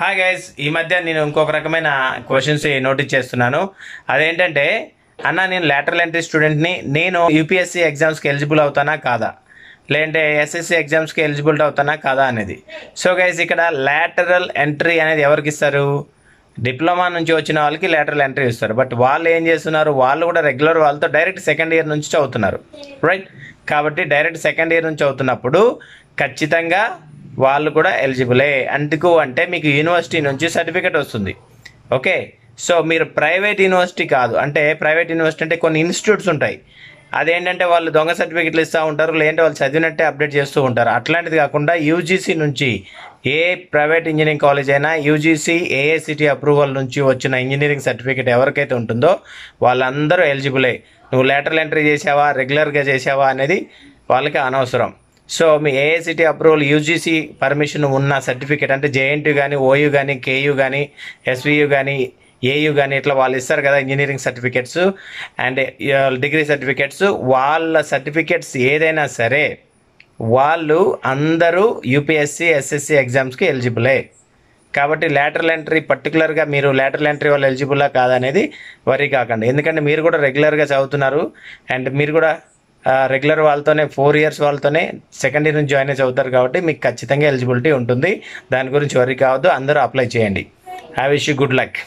hi guys ఈ మధ్య నేను ఇంకొక రకమైన క్వశ్చన్స్ నోటీస్ చేస్తున్నాను అదేంటంటే అన్న నేను లేటరల్ ఎంట్రీ స్టూడెంట్ని నేను యూపీఎస్సీ ఎగ్జామ్స్కి ఎలిజిబుల్ అవుతానా కాదా లేదంటే ఎస్ఎస్సి ఎగ్జామ్స్కి ఎలిజిబుల్ అవుతానా కాదా అనేది సో గైస్ ఇక్కడ లేటరల్ ఎంట్రీ అనేది ఎవరికి ఇస్తారు డిప్లొమా నుంచి వచ్చిన వాళ్ళకి లేటరల్ ఎంట్రీ ఇస్తారు బట్ వాళ్ళు ఏం చేస్తున్నారు వాళ్ళు కూడా రెగ్యులర్ వాళ్ళతో డైరెక్ట్ సెకండ్ ఇయర్ నుంచి చదువుతున్నారు రైట్ కాబట్టి డైరెక్ట్ సెకండ్ ఇయర్ నుంచి అవుతున్నప్పుడు ఖచ్చితంగా వాళ్ళు కూడా ఎలిజిబులే అందుకు అంటే మీకు యూనివర్సిటీ నుంచి సర్టిఫికేట్ వస్తుంది ఓకే సో మీరు ప్రైవేట్ యూనివర్సిటీ కాదు అంటే ప్రైవేట్ యూనివర్సిటీ అంటే కొన్ని ఇన్స్టిట్యూట్స్ ఉంటాయి అదేంటంటే వాళ్ళు దొంగ సర్టిఫికెట్లు ఇస్తూ ఉంటారు లేదంటే వాళ్ళు చదివినట్టే అప్డేట్ చేస్తూ ఉంటారు అట్లాంటిది కాకుండా యూజీసీ నుంచి ఏ ప్రైవేట్ ఇంజనీరింగ్ కాలేజ్ అయినా యూజీసీ ఏఏసిటీ అప్రూవల్ నుంచి వచ్చిన ఇంజనీరింగ్ సర్టిఫికేట్ ఎవరికైతే ఉంటుందో వాళ్ళందరూ ఎలిజిబులే నువ్వు లేటరల్ ఎంట్రీ చేసావా రెగ్యులర్గా చేసావా అనేది వాళ్ళకి అనవసరం సో మీ ఏఐసిటీ అప్రూవల్ యూజీసీ పర్మిషన్ ఉన్న సర్టిఫికేట్ అంటే జేఎన్టీ కానీ ఓయూ కానీ కేయూ కానీ ఎస్వియు కానీ ఏయూ కానీ ఇట్లా వాళ్ళు ఇస్తారు కదా engineering certificates and degree certificates వాళ్ళ సర్టిఫికేట్స్ ఏదైనా సరే వాళ్ళు అందరూ యూపీఎస్సీ ఎస్ఎస్సి ఎగ్జామ్స్కి ఎలిజిబులే కాబట్టి లేటరల్ ఎంట్రీ పర్టికులర్గా మీరు లేటరల్ ఎంట్రీ వాళ్ళు ఎలిజిబుల్లా కాదనేది వరి కాకండి ఎందుకంటే మీరు కూడా రెగ్యులర్గా చదువుతున్నారు అండ్ మీరు కూడా రెగ్యులర్ వాళ్ళతోనే ఫోర్ ఇయర్స్ వాళ్ళతోనే సెకండ్ ఇయర్ నుంచి జాయిన్ అవుతారు కాబట్టి మీకు ఖచ్చితంగా ఎలిజిబిలిటీ ఉంటుంది దాని గురించి వరీ కావద్దు అందరూ అప్లై చేయండి I wish you good luck